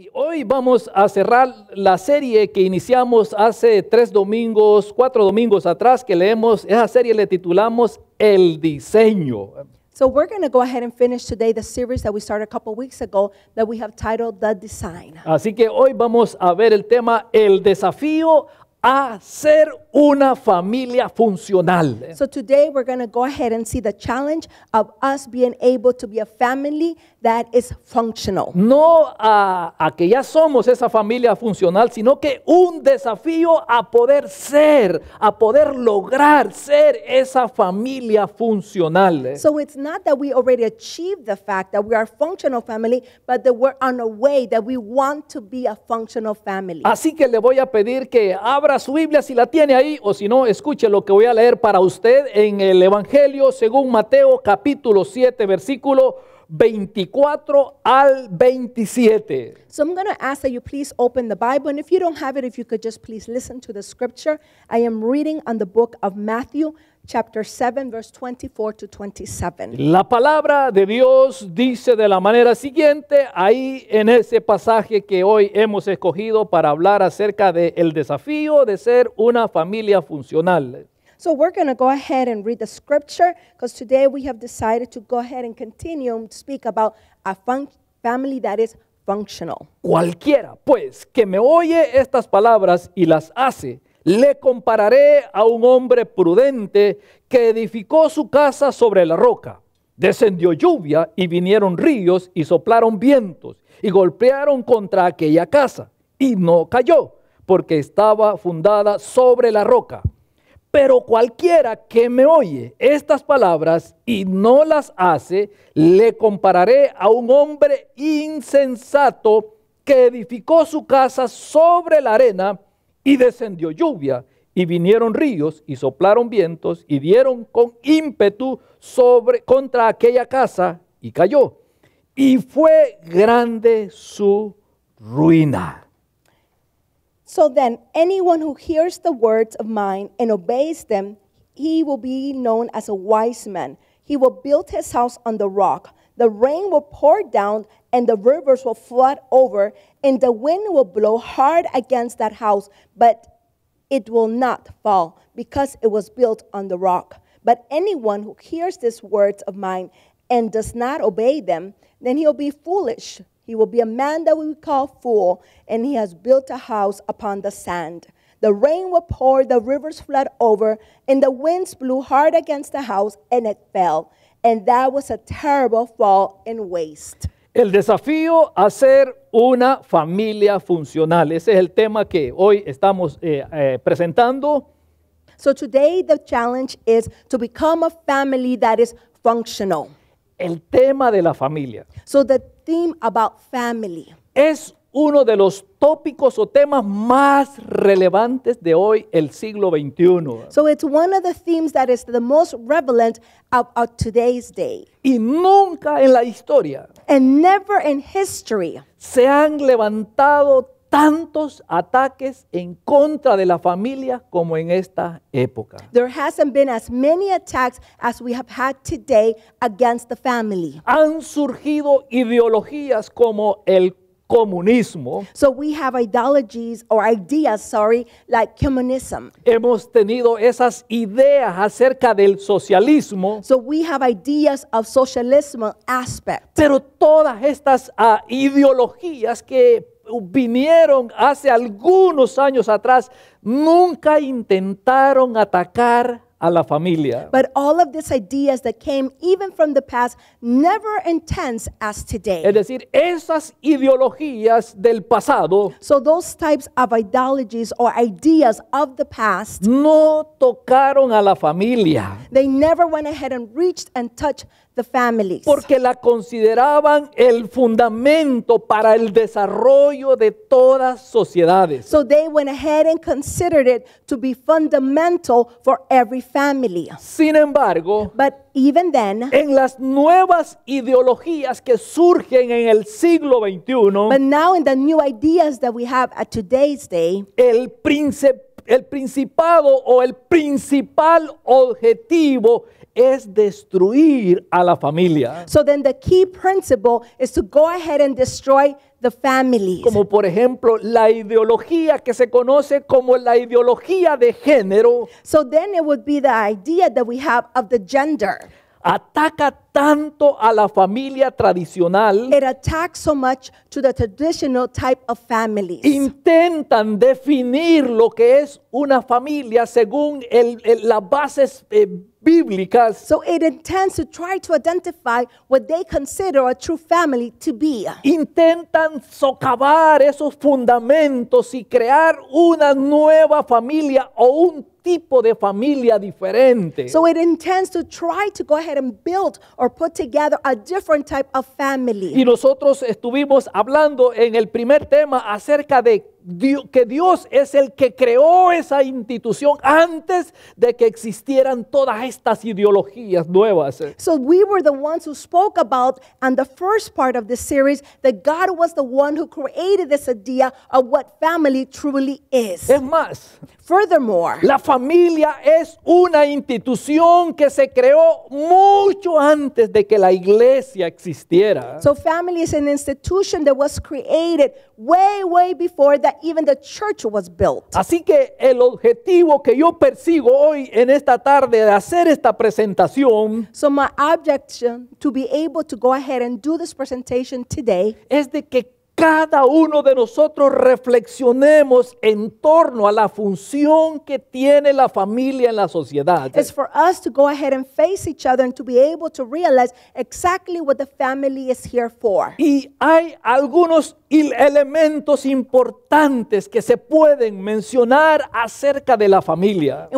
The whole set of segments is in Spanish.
Y hoy vamos a cerrar la serie que iniciamos hace tres domingos, cuatro domingos atrás, que leemos, esa serie le titulamos El Diseño. So we're going to go ahead and finish today the series that we started a couple weeks ago that we have titled The Design. Así que hoy vamos a ver el tema El desafío a ser una familia funcional. So today we're going to go ahead and see the challenge of us being able to be a family that is No a, que ya somos esa familia funcional, sino que un desafío a poder ser, a poder lograr ser esa familia funcional. Eh. So it's not that we already achieved the fact that we are functional family, but that we're on a way that we want to be a functional family. Así que le voy a pedir que abra su Biblia si la tiene ahí o si no, escuche lo que voy a leer para usted en el Evangelio según Mateo capítulo 7 versículo 24 al 27. So I'm going to ask that you please open the Bible. And if you don't have it, if you could just please listen to the scripture. I am reading on the book of Matthew, chapter 7, verse 24 to 27. La palabra de Dios dice de la manera siguiente, ahí en ese pasaje que hoy hemos escogido para hablar acerca de el desafío de ser una familia funcional. So we're going to go ahead and read the scripture because today we have decided to go ahead and continue to speak about a family that is functional. Cualquiera, pues, que me oye estas palabras y las hace, le compararé a un hombre prudente que edificó su casa sobre la roca. Descendió lluvia y vinieron ríos y soplaron vientos y golpearon contra aquella casa y no cayó porque estaba fundada sobre la roca. Pero cualquiera que me oye estas palabras y no las hace, le compararé a un hombre insensato que edificó su casa sobre la arena y descendió lluvia y vinieron ríos y soplaron vientos y dieron con ímpetu sobre contra aquella casa y cayó. Y fue grande su ruina. So then, anyone who hears the words of mine and obeys them, he will be known as a wise man. He will build his house on the rock. The rain will pour down, and the rivers will flood over, and the wind will blow hard against that house, but it will not fall because it was built on the rock. But anyone who hears these words of mine and does not obey them, then he'll be foolish he will be a man that we call fool, and he has built a house upon the sand. The rain will pour, the rivers flood over, and the winds blew hard against the house, and it fell. And that was a terrible fall and waste. El desafío a ser una familia funcional. Ese es el tema que hoy estamos eh, eh, presentando. So today the challenge is to become a family that is functional. El tema de la familia. So the theme about family. Es uno de los tópicos o temas más relevantes de hoy, el siglo XXI. So it's one of the themes that is the most relevant of, of today's day. Y nunca en la historia And never in history se han levantado tantos ataques en contra de la familia como en esta época. There hasn't been as many attacks as we have had today against the family. Han surgido ideologías como el comunismo. So we have ideologies or ideas, sorry, like communism. Hemos tenido esas ideas acerca del socialismo. So we have ideas of socialism aspect. Pero todas estas ah, ideologías que vinieron hace algunos años atrás nunca intentaron atacar a la familia. But all of these ideas that came even from the past never intense as today. Es decir, esas ideologías del pasado. So those types of ideologies or ideas of the past. No tocaron a la familia. They never went ahead and reached and touched the families. Porque la consideraban el fundamento para el desarrollo de todas sociedades. So they went ahead and considered it to be fundamental for every family. Sin embargo, But even then, en las nuevas ideologías que surgen en el siglo 21, But now in the new ideas that we have at today's day, el príncipe el principado o el principal objetivo es destruir a la familia. So then the key principle is to go ahead and destroy the family Como por ejemplo la ideología que se conoce como la ideología de género. So then it would be the idea that we have of the gender. Ataca tanto a la familia tradicional. It attacks so much to the traditional type of families. Intentan definir lo que es una familia según el, las bases eh, bíblicas. So it intends to try to identify what they consider a true family to be. Intentan socavar esos fundamentos y crear una nueva familia o un tipo de familia diferente. So it intends to try to go ahead and build or a different type family. Y nosotros estuvimos hablando en el primer tema acerca de que Dios es el que creó esa institución antes de que existieran todas estas ideologías nuevas. Eh. So we were the ones who spoke about and the first part of the series that God was the one who created this idea of what family truly is. Es más, furthermore, la familia es una institución que se creó mucho antes de que la iglesia existiera. So family is an institution that was created way way before the even the church was built. Así que el objetivo que yo persigo hoy en esta tarde de hacer esta presentación So my objection to be able to go ahead and do this presentation today es de que cada uno de nosotros reflexionemos en torno a la función que tiene la familia en la sociedad. Y hay algunos elementos importantes que se pueden mencionar acerca de la familia.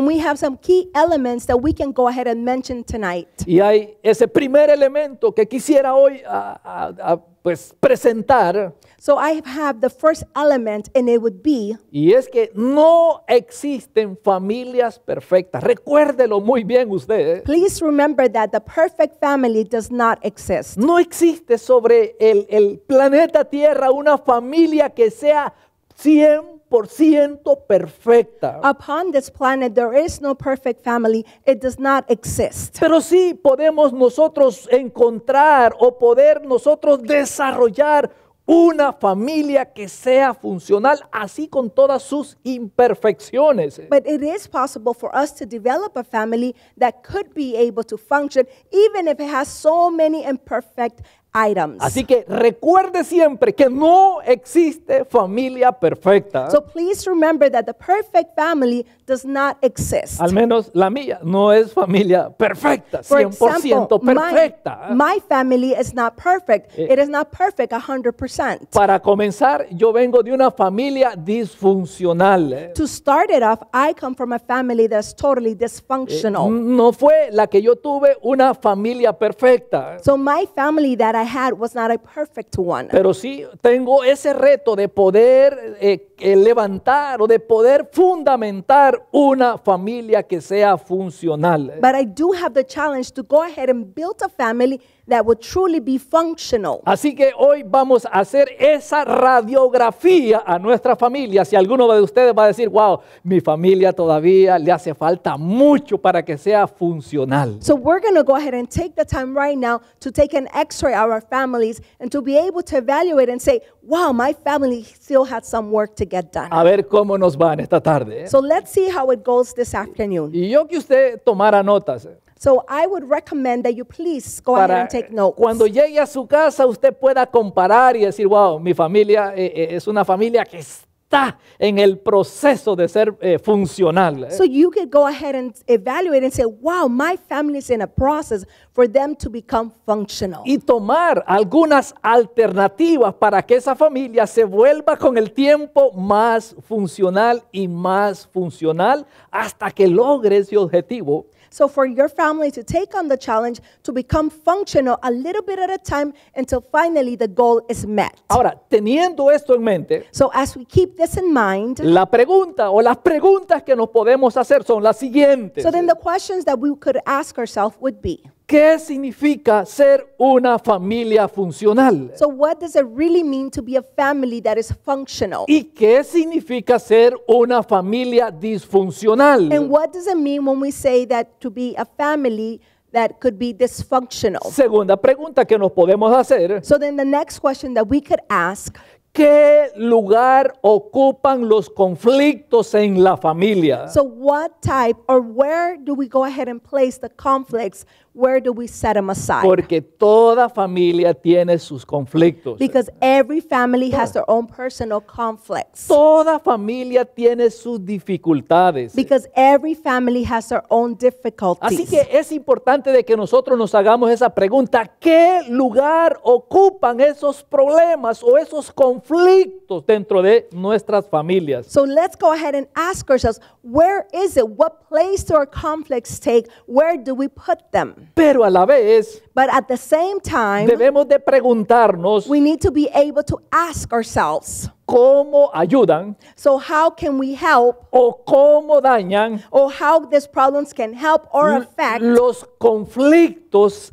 Y hay ese primer elemento que quisiera hoy a, pues presentar. So I have the first element and it would be Y es que no existen familias perfectas. Recuérdelo muy bien usted. ¿eh? please remember that the perfect family does not exist. No existe sobre el, el planeta Tierra una familia que sea 100 100% perfecta. Upon this planet there is no perfect family. It does not exist. Pero sí podemos nosotros encontrar o poder nosotros desarrollar una familia que sea funcional así con todas sus imperfecciones. But it is possible for us to develop a family that could be able to function even if it has so many imperfect items. Así que recuerde siempre que no existe familia perfecta. So please remember that the perfect family does not exist. Al menos la mía no es familia perfecta, 100% For example, perfecta. My, my, family is not perfect. Eh, It is not perfect 100%. Para comenzar, yo vengo de una familia disfuncional. Eh. To start it off, I come from a family that's totally eh, dysfunctional. Eh, no fue la que yo tuve una familia perfecta. So my family that I I had was not a perfect one. Pero sí tengo ese reto de poder eh, levantar o de poder fundamentar una familia que sea funcional. But I do have the challenge to go ahead and build a family that would truly be functional. Así que hoy vamos a hacer esa radiografía a nuestra familia. Si alguno de ustedes va a decir, wow, mi familia todavía le hace falta mucho para que sea funcional. So we're going to go ahead and take the time right now to take an x-ray of our families and to be able to evaluate and say, wow, my family still had some work to a ver cómo nos va esta tarde. ¿eh? So let's see how it goes this afternoon. Y yo que usted tomara notas. ¿eh? So I would recommend that you please go and take notes. Cuando llegue a su casa usted pueda comparar y decir, wow, mi familia eh, es una familia que es está en el proceso de ser eh, funcional. ¿eh? So you could go ahead and evaluate and say, wow, my family in a process for them to become functional. Y tomar algunas alternativas para que esa familia se vuelva con el tiempo más funcional y más funcional hasta que logre ese objetivo. So for your family to take on the challenge, to become functional a little bit at a time until finally the goal is met. Ahora, teniendo esto en mente, so as we keep this in mind, la pregunta o las preguntas que nos podemos hacer son las siguientes. So then the questions that we could ask ourselves would be, ¿Qué significa ser una familia funcional? So what does it really mean to be a family that is functional? ¿Y qué significa ser una familia disfuncional? And what does it mean when we say that to be a family that could be dysfunctional? Segunda pregunta que nos podemos hacer. So then the next question that we could ask ¿Qué lugar ocupan los conflictos en la familia? So what type or where do we go ahead and place the conflicts where do we set them aside? Porque toda familia tiene sus conflictos. Because every family has their own personal conflicts. Toda familia tiene sus dificultades. Because every family has their own difficulties. Así que es importante de que nosotros nos hagamos esa pregunta, ¿qué lugar ocupan esos problemas o esos conflictos dentro de nuestras familias? So let's go ahead and ask ourselves, where is it? What place do our conflicts take? Where do we put them? Pero a la vez, But at the same time, debemos de preguntarnos we need to be able to ask ourselves, cómo ayudan so how can we help o cómo dañan or how these problems can help or affect los conflictos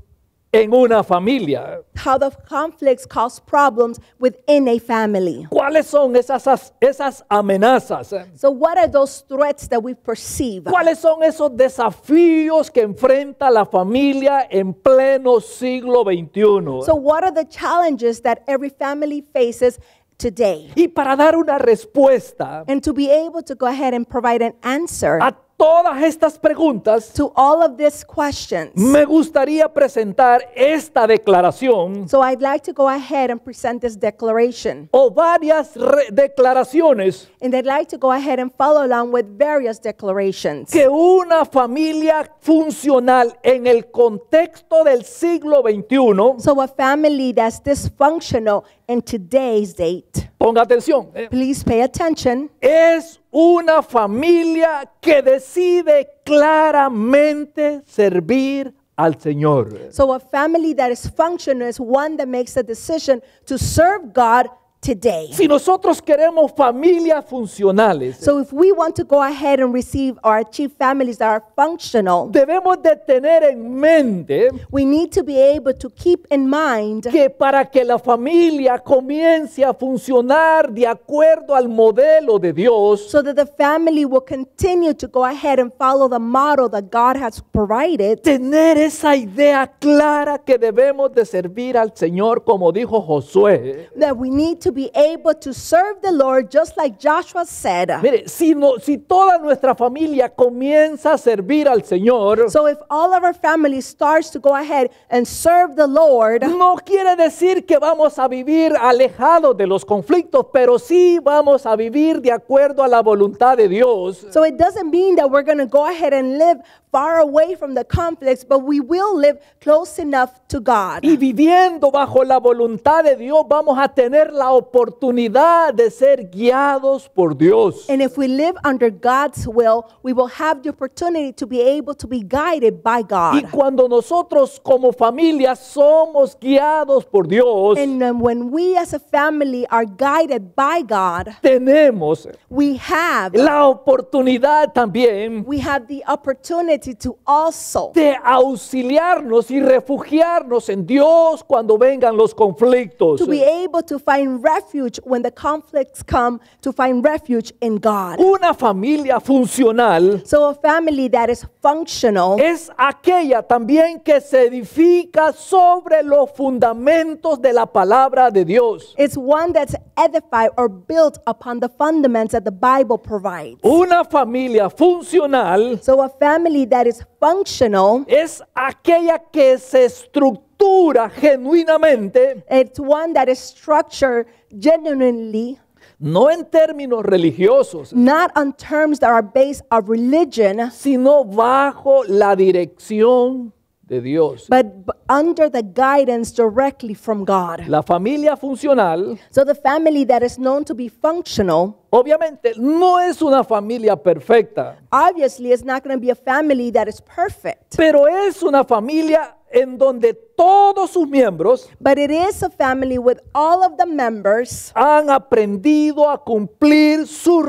en una familia. How the conflicts cause problems within a family. ¿Cuáles son esas, esas amenazas? So what are those threats that we perceive? ¿Cuáles son esos desafíos que enfrenta la familia en pleno siglo XXI? So what are the challenges that every family faces today? Y para dar una respuesta and to be able to go ahead and provide an answer a todas estas preguntas, to all of these questions, me gustaría presentar esta declaración. So I'd like to go ahead and present this declaration. O varias declaraciones. And I'd like to go ahead and follow along with various declarations. Que una familia funcional en el contexto del siglo 21. So a family that's dysfunctional in today's date. Ponga atención. Eh, Please pay attention. Es una familia que decide claramente servir al Señor. So a family that is functional is one that makes a decision to serve God today. Si nosotros queremos familias funcionales, so if we want to go ahead and receive or achieve families that are functional, debemos de tener en mente we need to be able to keep in mind que para que la familia comience a funcionar de acuerdo al modelo de Dios, so that the family will continue to go ahead and follow the model that God has provided. Tener esa idea clara que debemos de servir al Señor como dijo Josué. That we need to be able to serve the Lord just like Joshua said. Mire, si, no, si toda nuestra familia comienza a servir al Señor, so if all of our family starts to go ahead and serve the Lord, no quiere decir que vamos a vivir alejado de los conflictos, pero sí vamos a vivir de acuerdo a la voluntad de Dios. So it doesn't mean that we're going to go ahead and live far away from the conflicts, but we will live close enough to God. Y viviendo bajo la voluntad de Dios vamos a tener la oportunidad de ser guiados por Dios. And if we live under God's will, we will have the opportunity to be able to be guided by God. Y cuando nosotros como familia somos guiados por Dios, and when we as a family are guided by God, tenemos we have la oportunidad también we have the opportunity to also de auxiliarnos y refugiarnos en Dios cuando vengan los conflictos. To be able to find refuge when the conflicts come to find refuge in God. Una familia funcional so a family that is functional es aquella también que se edifica sobre los fundamentos de la palabra de Dios. It's one that's edified or built upon the fundaments that the Bible provides. Una familia funcional so a family that is functional es aquella que se estructura estructura genuinamente. It's one that is structured genuinely. No en términos religiosos. Not on terms that are based on religion. Sino bajo la dirección de Dios. But under the guidance directly from God. La familia funcional So the family that is known to be functional obviamente no es una familia perfecta, obviously it's not going to be a family that is perfect. pero es una familia en donde todos sus miembros But it is a family with all of the members han aprendido a cumplir su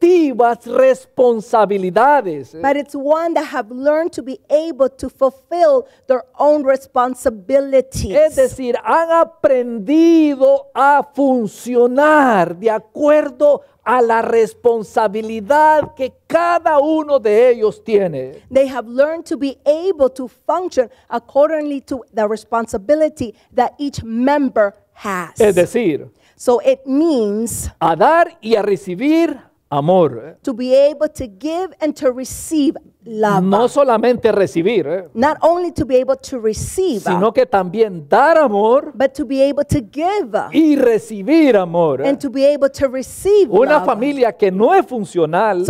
responsabilidades. But it's one that have learned to be able to fulfill their own responsibilities. Es decir, han aprendido a funcionar de acuerdo a la responsabilidad que cada uno de ellos tiene. They have learned to be able to function accordingly to the responsibility that each member has. Es decir, so it means a dar y a recibir amor. Eh. be No solamente recibir, eh. only to be to sino que también dar amor y recibir amor. Eh. Una familia que no es funcional,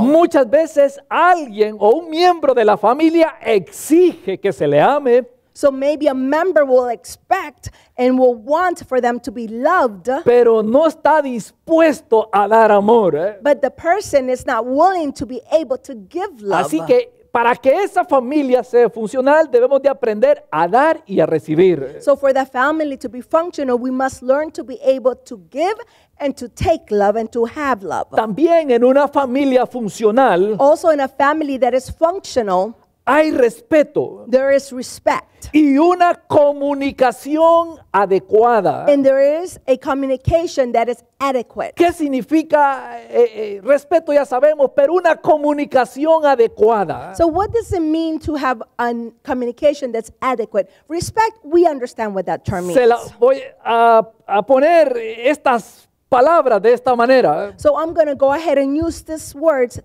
muchas veces alguien o un miembro de la familia exige que se le ame So maybe a member will expect and will want for them to be loved. Pero no está dispuesto a dar amor. Eh? But the person is not willing to be able to give love. Así que para que esa familia sea funcional, debemos de aprender a dar y a recibir. So for the family to be functional, we must learn to be able to give and to take love and to have love. También en una familia funcional. Also in a family that is functional Hay respeto. There is respect. Y una comunicación adecuada. And there is a communication that is adequate. ¿Qué significa eh, eh, respeto? Ya sabemos, pero una comunicación adecuada. So what does it mean to have a communication that's adequate? Respect, we understand what that term means. Se la voy a, a poner estas palabras de esta manera. So I'm going to go ahead and use these words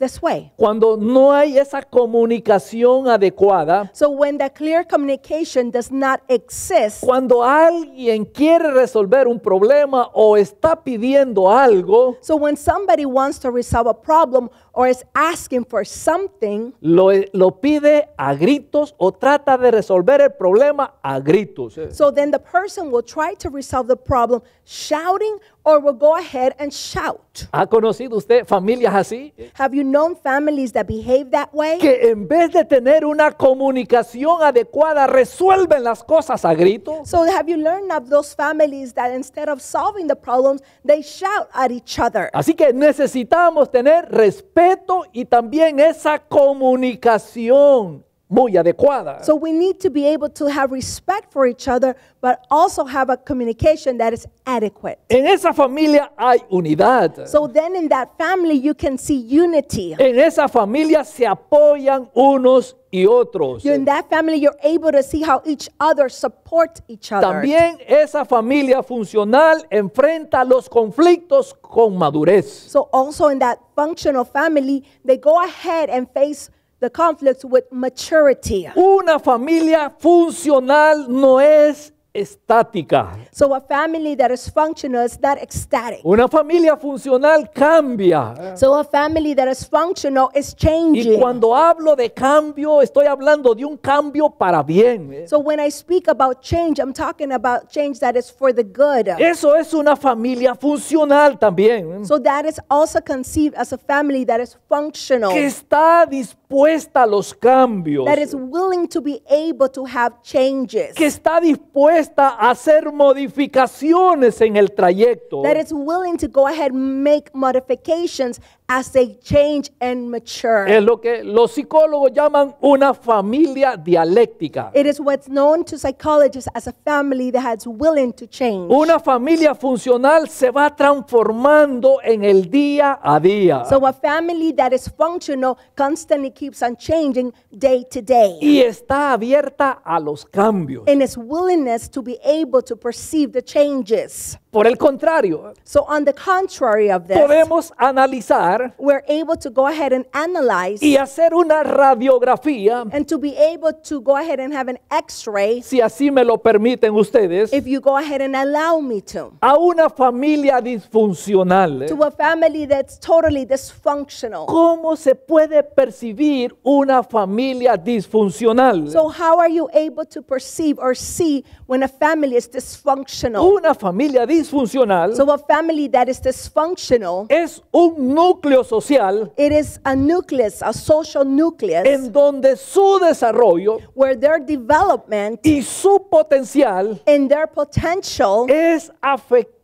this way. Cuando no hay esa comunicación adecuada, so when the clear communication does not exist, cuando alguien quiere resolver un problema o está pidiendo algo, so when somebody wants to resolve a problem or is asking for something, lo, lo pide a gritos o trata de resolver el problema a gritos. So then the person will try to resolve the problem shouting or will go ahead and shout. ¿Ha conocido usted familias así? Have you known families that behave that way? Que en vez de tener una comunicación adecuada resuelven las cosas a gritos. So have you learned of those families that instead of solving the problems, they shout at each other. Así que necesitamos tener respeto y también esa comunicación muy adecuada. So we need to be able to have respect for each other, but also have a communication that is adequate. En esa familia hay unidad. So then in that family you can see unity. En esa familia se apoyan unos y otros. In that family you're able to see how each other support each other. También esa familia funcional enfrenta los conflictos con madurez. So also in that functional family they go ahead and face the conflicts with maturity. Una familia funcional no es estática. So a family that is functional is not ecstatic. Una familia funcional cambia. So a family that is functional is changing. Y cuando hablo de cambio, estoy hablando de un cambio para bien. ¿eh? So when I speak about change, I'm talking about change that is for the good. Eso es una familia funcional también. ¿eh? So that is also conceived as a family that is functional. Que está dispuesta a los cambios. That is willing to be able to have changes. Que está dispuesta dispuesta a hacer modificaciones en el trayecto. That is willing to go ahead and make modifications as they change and mature. Es lo que los psicólogos llaman una familia dialéctica. It is what's known to psychologists as a family that is willing to change. Una familia funcional se va transformando en el día a día. So a family that is functional constantly keeps on changing day to day. Y está abierta a los cambios. In its willingness to be able to perceive the changes. Por el contrario, so on the contrary of this, podemos analizar we're able to go ahead and analyze y hacer una radiografía and to be able to go ahead and have an x-ray si así me lo permiten ustedes if you go ahead and allow me to a una familia disfuncional to a family that's totally dysfunctional cómo se puede percibir una familia disfuncional so how are you able to perceive or see when a family is dysfunctional una familia disfuncional so a family that is dysfunctional es un núcleo social it is a nucleus, a social nucleus, en donde su desarrollo where their development y su potencial and their potential es afectado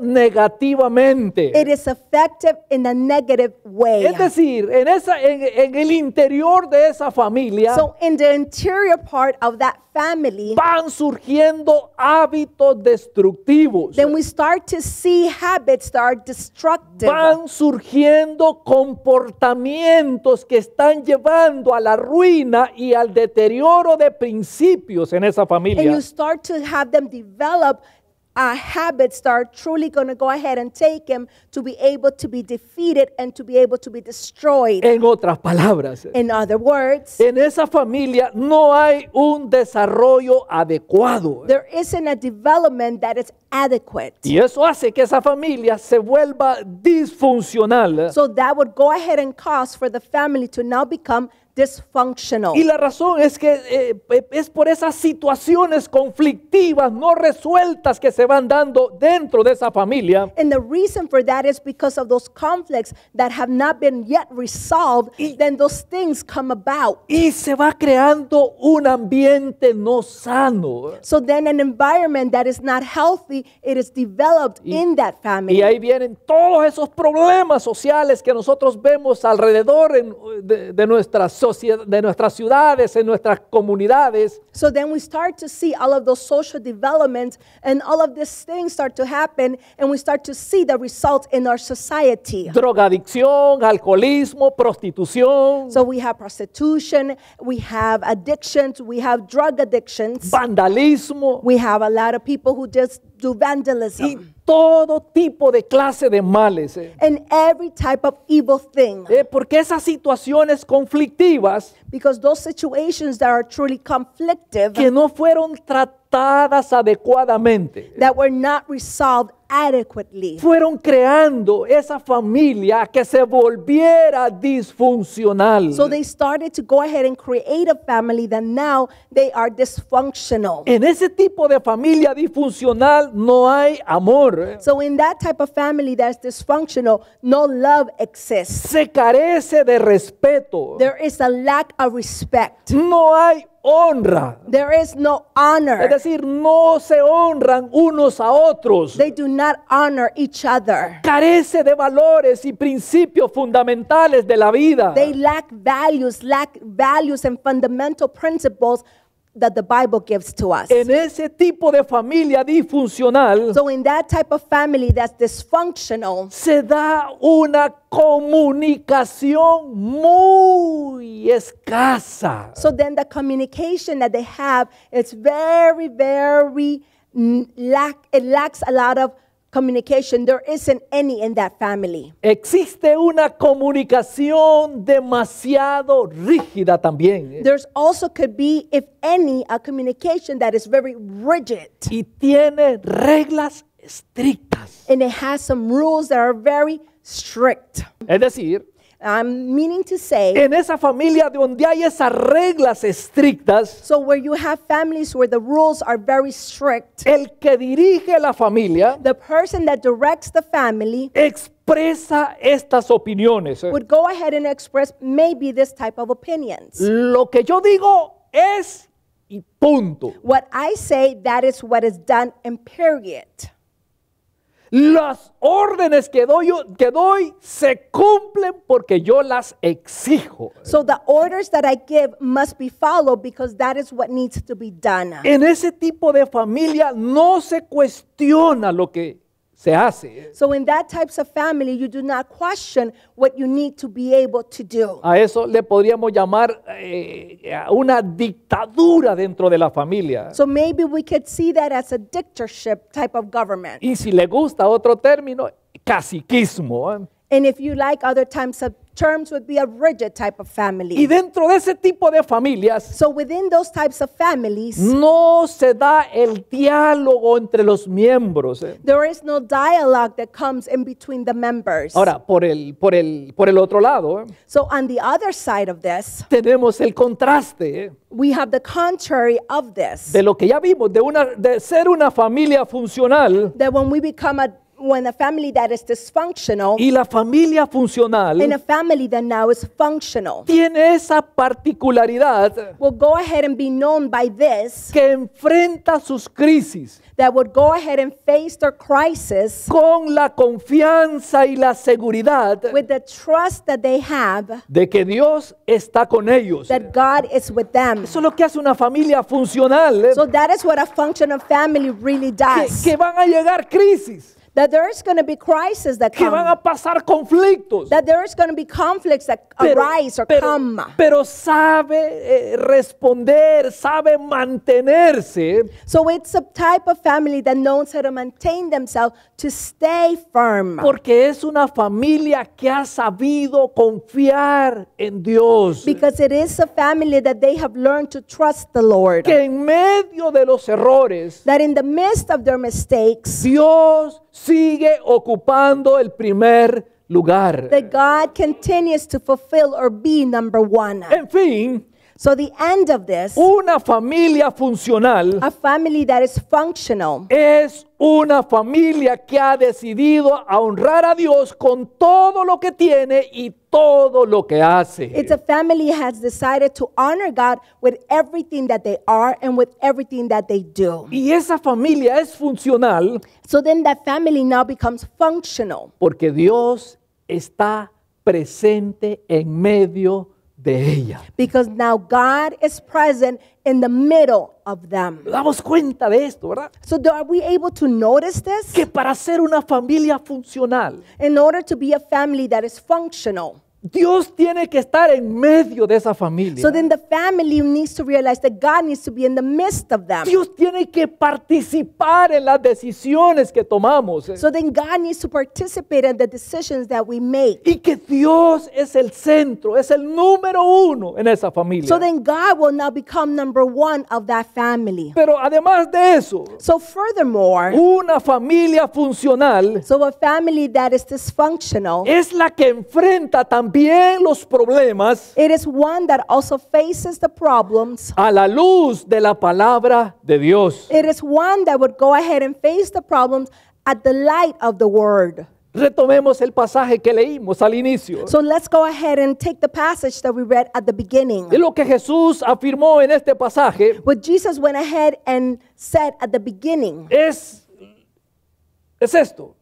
negativamente. Es decir, en, esa, en, el interior de esa familia so interior part of that family, van surgiendo hábitos destructivos. habits Van surgiendo comportamientos que están llevando a la ruina y al deterioro de principios en esa familia. you start to have them develop uh, habits that are truly going to go ahead and take him to be able to be defeated and to be able to be destroyed. En otras palabras, in other words, en esa familia no hay un desarrollo adecuado. There isn't a development that is adequate. Y eso hace que esa familia se vuelva disfuncional. So that would go ahead and cause for the family to now become Y la razón es que eh, eh, es por esas situaciones conflictivas no resueltas que se van dando dentro de esa familia. because y, about. Y se va creando un ambiente no sano. So then an environment that is not healthy, it is developed y, in that family. Y ahí vienen todos esos problemas sociales que nosotros vemos alrededor de, de nuestras de nuestras ciudades, en nuestras comunidades. So then we start to see all of those social developments, and all of these things start to happen and we start to see the results in our society. Drogadicción, alcoholismo, prostitución. So we have prostitution, we have addictions, we have drug addictions. Vandalismo. We have a lot of people who just do vandalism. Y todo tipo de clase de males. Eh. And every type of evil thing. Eh, porque esas situaciones conflictivas Because those situations that are truly conflictive que no fueron tratadas adecuadamente that were not resolved adequately. Fueron creando esa familia que se volviera disfuncional. So they started to go ahead and create a family that now they are dysfunctional. En ese tipo de familia disfuncional no hay amor. So in that type of family that's dysfunctional, no love exists. Se carece de respeto. There is a lack of respect. No hay honra. There is no honor. Es decir, no se honran unos a otros. They do not honor each other. Carece de valores y principios fundamentales de la vida. They lack values, lack values and fundamental principles that the Bible gives to us. En ese tipo de familia disfuncional, so in that type of family that's dysfunctional, se da una comunicación muy escasa. So then the communication that they have it's very very lack it lacks a lot of communication. There isn't any in that family. Existe una comunicación demasiado rígida también. ¿eh? There's also could be, if any, a communication that is very rigid. Y tiene reglas estrictas. And it has some rules that are very strict. Es decir, I'm meaning to say, en esa familia donde hay esas reglas estrictas, so where you have families where the rules are very strict, el que dirige la familia, the person that directs the family, expresa estas opiniones. ¿eh? Would go ahead and express maybe this type of opinions. Lo que yo digo es y punto. What I say, that is what is done and period. Las órdenes que doy, que doy se cumplen porque yo las exijo. So the orders that I give must be followed because that is what needs to be done. En ese tipo de familia no se cuestiona lo que se hace. So in that types of family you do not question what you need to be able to do. A eso le podríamos llamar eh, una dictadura dentro de la familia. So maybe we could see that as a dictatorship type of government. Y si le gusta otro término, caciquismo. ¿eh? And if you like other times of terms would be a rigid type of family. Y dentro de ese tipo de familias, so within those types of families, no se da el diálogo entre los miembros. Eh. There is no dialogue that comes in between the members. Ahora, por el, por el, por el otro lado, eh, so on the other side of this, tenemos el contraste. Eh, we have the contrary of this. De lo que ya vimos, de, una, de ser una familia funcional. That when we become a y la familia funcional a family that now is functional, tiene esa particularidad que enfrenta sus crisis that go ahead and face their crisis con la confianza y la seguridad with the trust that they have de que Dios está con ellos. That Eso es lo que hace una familia funcional. So that is what a functional family really does. que van a llegar crisis. That there is going to be crises that come. Que van a pasar conflictos. That there is going to be conflicts that arise or pero, come. Pero sabe eh, responder, sabe mantenerse. So it's a type of family that knows how to maintain themselves to stay firm. Porque es una familia que ha sabido confiar en Dios. Because it is a family that they have learned to trust the Lord. Que en medio de los errores. That in the midst of their mistakes. Dios sigue ocupando el primer lugar. That God continues to fulfill or be number one. En fin, So the end of this, una familia funcional a family that is functional, es una familia que ha decidido a honrar a Dios con todo lo que tiene y todo lo que hace. it's a family has decided to honor God with everything that they are and with everything that they do. Y esa familia es funcional So then that family now becomes functional porque Dios está presente en medio de ella. Because now God is present in the middle of them. damos cuenta de esto, ¿verdad? So are we able to notice this? Que para ser una familia funcional, in order to be a family that is functional, Dios tiene que estar en medio de esa familia. So then the family needs to realize that God needs to be in the midst of them. Dios tiene que participar en las decisiones que tomamos. Eh. So then God needs to participate in the decisions that we make. Y que Dios es el centro, es el número uno en esa familia. So then God will now become number one of that family. Pero además de eso, so furthermore, una familia funcional, so a family that is dysfunctional, es la que enfrenta también también los problemas It is one that also faces the problems. a la luz de la palabra de Dios. It is one that would go ahead and face the problems at the light of the word. Retomemos el pasaje que leímos al inicio. So let's go ahead and take the passage that we read at the beginning. De lo que Jesús afirmó en este pasaje What Jesus went ahead and said at the beginning. es, es esto.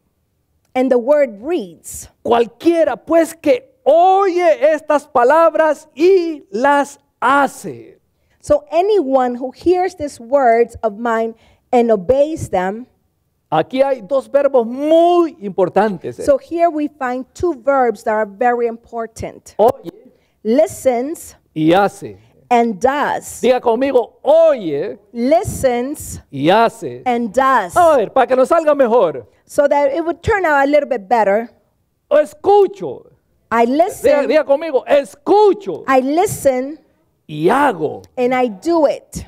And the word reads. Cualquiera pues que oye estas palabras y las hace. So anyone who hears these words of mine and obeys them. Aquí hay dos verbos muy importantes. Eh. So here we find two verbs that are very important. Oye. Listens. Y hace. And does. Diga conmigo, oye. Listens. Y hace. And does. A ver, para que nos salga mejor. So that it would turn out a little bit better. Escucho. I listen. conmigo, escucho. I listen. Y hago. And I do it.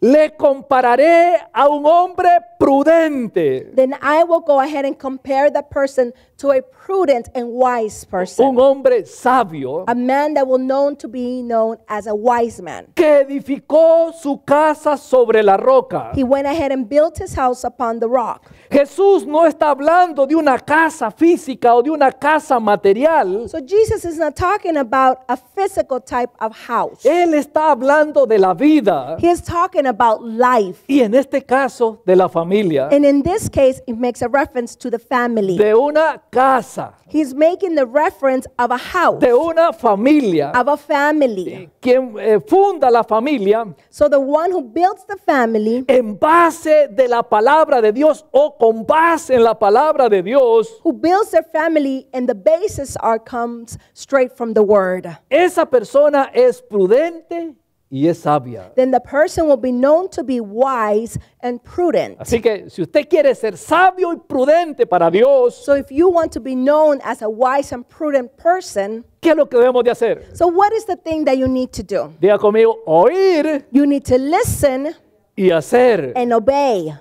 Le compararé a un hombre prudente. Then I will go ahead and compare that person to a prudent and wise person. Un hombre sabio. A man that will known to be known as a wise man. Que edificó su casa sobre la roca. He went ahead and built his house upon the rock. Jesús no está hablando de una casa física o de una casa material. So Jesus is not talking about a physical type of house. Él está hablando de la vida. He is talking about life. Y en este caso de la familia. familia. And in this case, it makes a reference to the family. De una casa. He's making the reference of a house. De una familia. Of a family. Quien eh, funda la familia. So the one who builds the family. En base de la palabra de Dios o con base en la palabra de Dios. Who builds their family and the basis are comes straight from the word. Esa persona es prudente y es sabia. Then the person will be known to be wise and prudent. Así que si usted quiere ser sabio y prudente para Dios, So if you want to be known as a wise and prudent person, ¿qué es lo que debemos de hacer? so what is the thing that you need to do? Diga conmigo, oír You need to listen y hacer. and obey.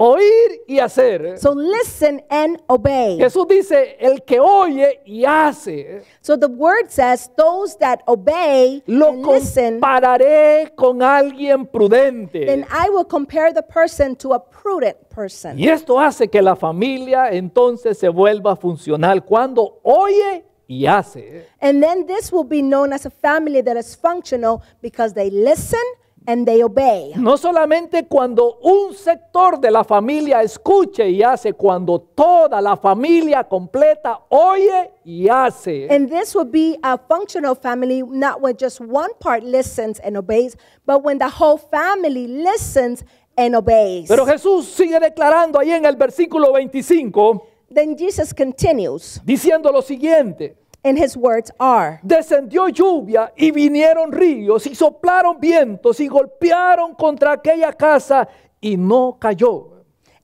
Oír y hacer. ¿eh? So listen and obey. Jesús dice, el que oye y hace. ¿eh? So the word says, those that obey lo and listen. compararé con alguien prudente. Then I will compare the person to a prudent person. Y esto hace que la familia entonces se vuelva funcional cuando oye y hace. ¿eh? And then this will be known as a family that is functional because they listen obey. No solamente cuando un sector de la familia escuche y hace, cuando toda la familia completa oye y hace. And this will be a functional family, not when just one part listens and obeys, but when the whole family listens and obeys. Pero Jesús sigue declarando ahí en el versículo 25. Then Jesus continues. Diciendo lo siguiente. And his words are. Descendió lluvia y vinieron ríos y soplaron vientos y golpearon contra aquella casa y no cayó.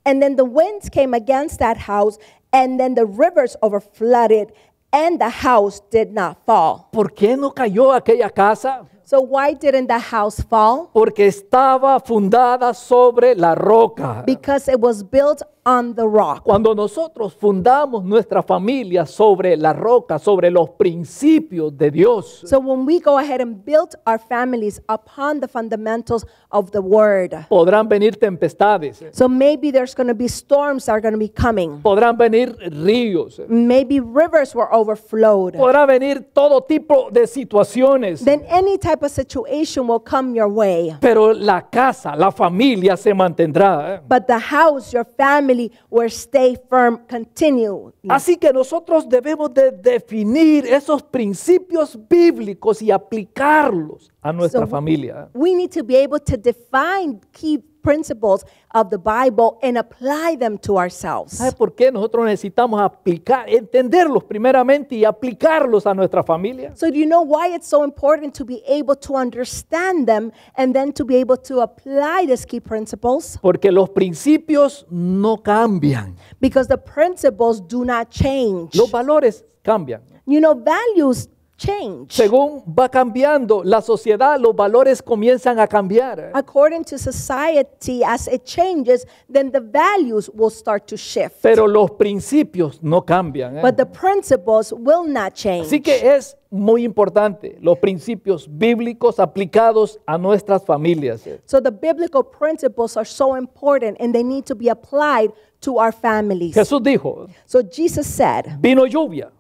And then the winds came against that house and then the rivers overflooded and the house did not fall. ¿Por qué no cayó aquella casa? So why didn't the house fall? Porque estaba fundada sobre la roca. Because it was built on the rock. Cuando nosotros fundamos nuestra familia sobre la roca, sobre los principios de Dios. So when we go ahead and build our families upon the fundamentals of the word. Podrán venir tempestades. So maybe there's going to be storms that are going to be coming. Podrán venir ríos. Maybe rivers were overflowed. Podrá venir todo tipo de situaciones. Then any type of situation will come your way. Pero la casa, la familia se mantendrá. ¿eh? But the house, your family will stay firm continue. Así que nosotros debemos de definir esos principios bíblicos y aplicarlos a nuestra familia. We need to be able to define key principles of the Bible and apply them to ourselves. ¿Sabe por qué nosotros necesitamos aplicar, entenderlos primeramente y aplicarlos a nuestra familia? So do you know why it's so important to be able to understand them and then to be able to apply these key principles? Porque los principios no cambian. Because the principles do not change. Los valores cambian. You know values change. Según va cambiando la sociedad, los valores comienzan a cambiar. According to society, as it changes, then the values will start to shift. Pero los principios no cambian. ¿eh? But the principles will not change. Así que es muy importante los principios bíblicos aplicados a nuestras familias. So the biblical principles are so important and they need to be applied to our families. Jesús dijo. So Jesus said. Vino lluvia.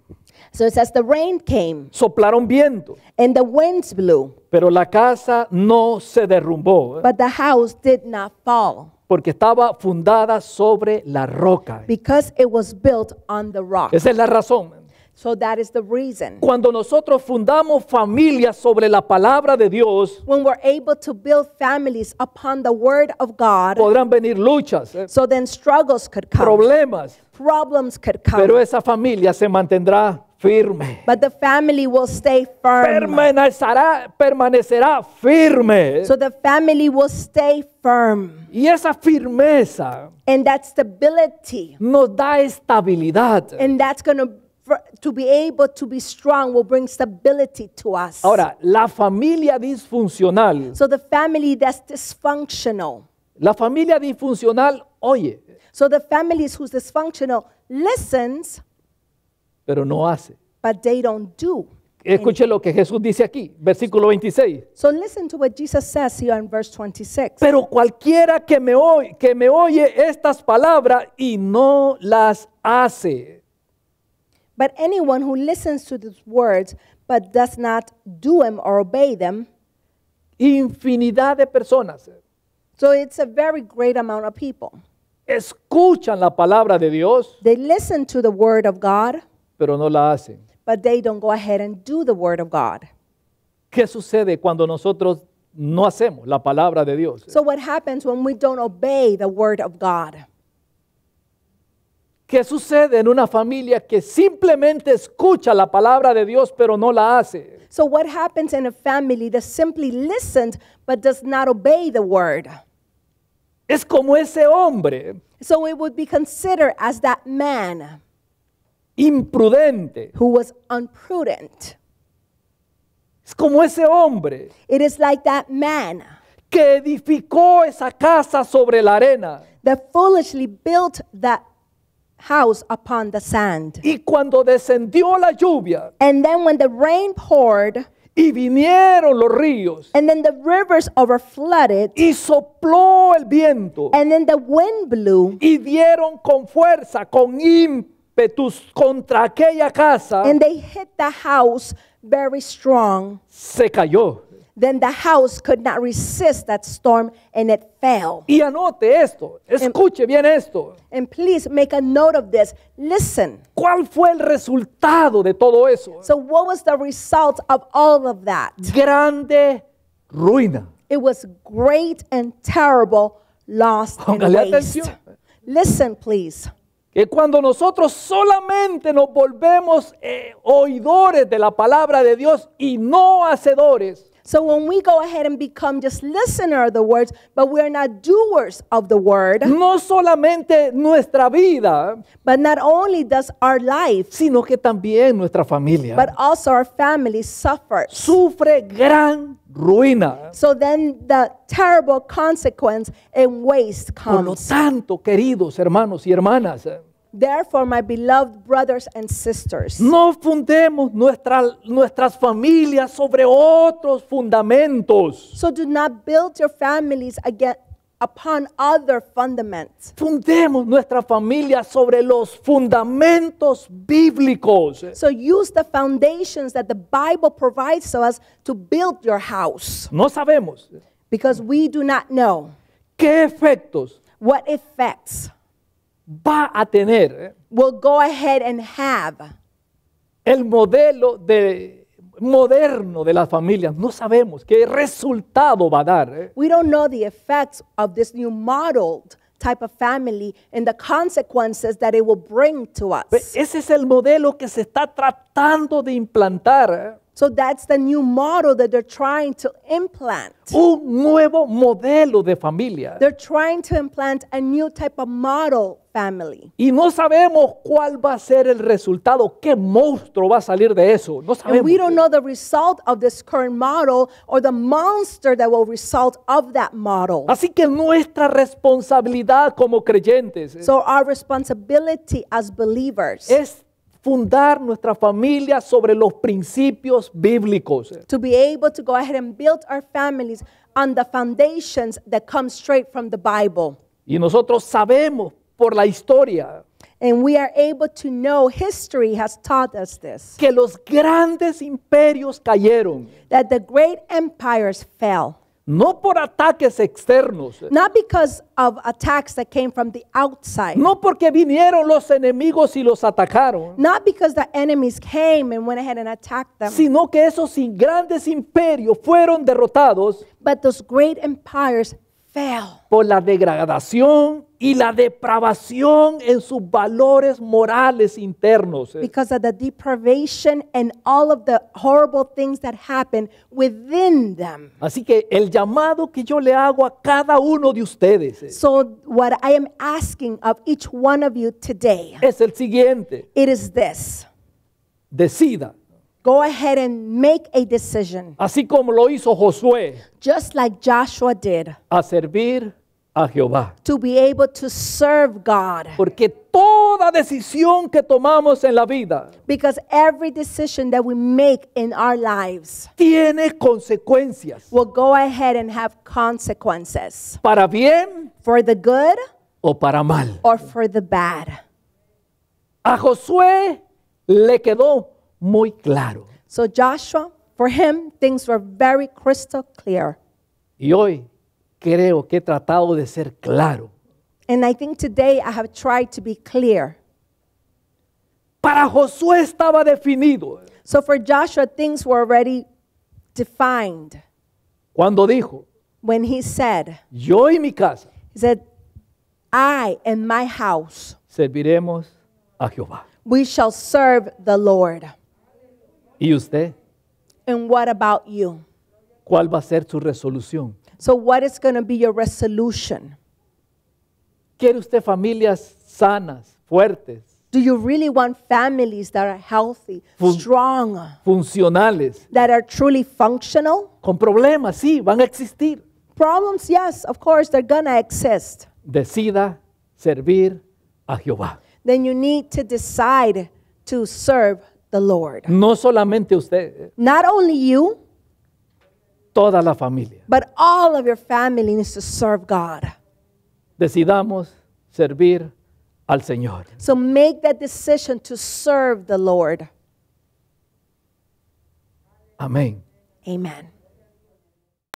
So it says the rain came. Soplaron viento. And the winds blew. Pero la casa no se derrumbó. ¿eh? But the house did not fall. Porque estaba fundada sobre la roca. Because it was built on the rock. Esa es la razón. ¿eh? So that is the reason. Cuando nosotros fundamos familias sobre la palabra de Dios, when we're able to build families upon the word of God, podrán venir luchas, eh, so then struggles could come, problemas, problems could come. Pero esa familia se mantendrá firme. But the family will stay firm. Permanecerá, permanecerá firme. So the family will stay firm. Y esa firmeza And that stability. nos da estabilidad. And that's going to for, to be able to be strong will bring stability to us. Ahora, la familia disfuncional. So the family that's dysfunctional. La familia disfuncional oye. So the families who's dysfunctional listens pero no hace. But they don't do. Escuche lo que Jesús dice aquí, versículo 26. So listen to what Jesus says here in verse 26. Pero cualquiera que me, oye, que me oye estas palabras y no las hace. But anyone who listens to these words but does not do them or obey them. Infinidad de personas. So it's a very great amount of people. Escuchan la palabra de Dios. They listen to the word of God pero no la hacen. But they don't go ahead and do the word of God. ¿Qué sucede cuando nosotros no hacemos la palabra de Dios? So what happens when we don't obey the word of God? ¿Qué sucede en una familia que simplemente escucha la palabra de Dios pero no la hace? So what happens in a family that simply listens but does not obey the word? Es como ese hombre. So it would be considered as that man imprudente. Who was unprudent. Es como ese hombre It is like that man que edificó esa casa sobre la arena. that foolishly built that house upon the sand. Y cuando descendió la lluvia And then when the rain poured, y vinieron los ríos and then the rivers overflooded, y sopló el viento and then the wind blew, y dieron con fuerza, con ímpetu contra aquella casa And they hit the house very strong. se cayó. Then the house could not resist that storm and it fell. Y anote esto, escuche bien esto. And please make a note of this. Listen. ¿Cuál fue el resultado de todo eso? So what was the result of all of that? Grande ruina. It was great and terrible loss and waste. atención. Listen, please. que cuando nosotros solamente nos volvemos eh, oidores de la palabra de Dios y no hacedores, So when we go ahead and become just listener of the words, but we're not doers of the word. No solamente nuestra vida, but not only does our life, sino que también nuestra familia, but also our family suffers. Sufre gran ruina. So then the terrible consequence and waste comes. Por lo tanto, queridos hermanos y hermanas, Therefore, my beloved brothers and sisters. No fundemos nuestra, nuestras familias sobre otros fundamentos. So do not build your families again, upon other fundaments. Fundemos nuestra familia sobre los fundamentos bíblicos. So use the foundations that the Bible provides to us to build your house. No sabemos. Because we do not know. ¿Qué efectos? What effects? va a tener eh, will go ahead and have el modelo de, moderno de las familias. No sabemos qué resultado va a dar. Eh. We don't know the effects of this new modeled type of family and the consequences that it will bring to us. Ese es el modelo que se está tratando de implantar. Eh. So that's the new model that they're trying to implant. Un nuevo modelo de familia. They're trying to implant a new type of model family. Y no sabemos cuál va a ser el resultado, qué monstruo va a salir de eso. No sabemos. And we don't know the result of this current model or the monster that will result of that model. Así que nuestra responsabilidad como creyentes eh, so our responsibility as believers es fundar nuestra familia sobre los principios bíblicos. Eh. To be able to go ahead and build our families on the foundations that come straight from the Bible. Y nosotros sabemos por la historia. And we are able to know history has taught us this. Que los grandes imperios cayeron. That the great empires fell. No por ataques externos. Not because of attacks that came from the outside. No porque vinieron los enemigos y los atacaron. Not because the enemies came and went ahead and attacked them. Sino que esos grandes imperios fueron derrotados. But those great empires por la degradación y la depravación en sus valores morales internos. Because of the deprivation and all of the horrible things that happen within them. Así que el llamado que yo le hago a cada uno de ustedes. So what I am asking of each one of you today. Es el siguiente. It is this. Decida Go ahead and make a decision. Así como lo hizo Josué. Just like Joshua did. A servir a Jehová. To be able to serve God. Porque toda decisión que tomamos en la vida Because every decision that we make in our lives tiene consecuencias. Will go ahead and have consequences. Para bien for the good o para mal. Or for the bad. A Josué le quedó muy claro. So Joshua, for him, things were very crystal clear. Y hoy creo que he tratado de ser claro. And I think today I have tried to be clear. Para Josué estaba definido. So for Joshua, things were already defined. Cuando dijo, when he said, yo y mi casa, he said, I and my house, serviremos a Jehová. We shall serve the Lord. ¿Y usted? And what about you? ¿Cuál va a ser su resolución? So what is going to be your resolution? ¿Quiere usted familias sanas, fuertes? Do you really want families that are healthy, Fun strong, funcionales, that are truly functional? Con problemas, sí, van a existir. Problems, yes, of course, they're gonna exist. Decida servir a Jehová. Then you need to decide to serve the Lord. No solamente usted, eh, Not only you, toda la familia. but all of your family needs to serve God. Decidamos servir al Señor. So make that decision to serve the Lord. Amén. Amen.